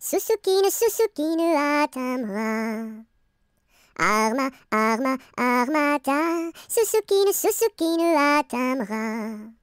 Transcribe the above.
Susukine, Susukine, atteins Arma, arma, armata, Susukine, Susukine, atteins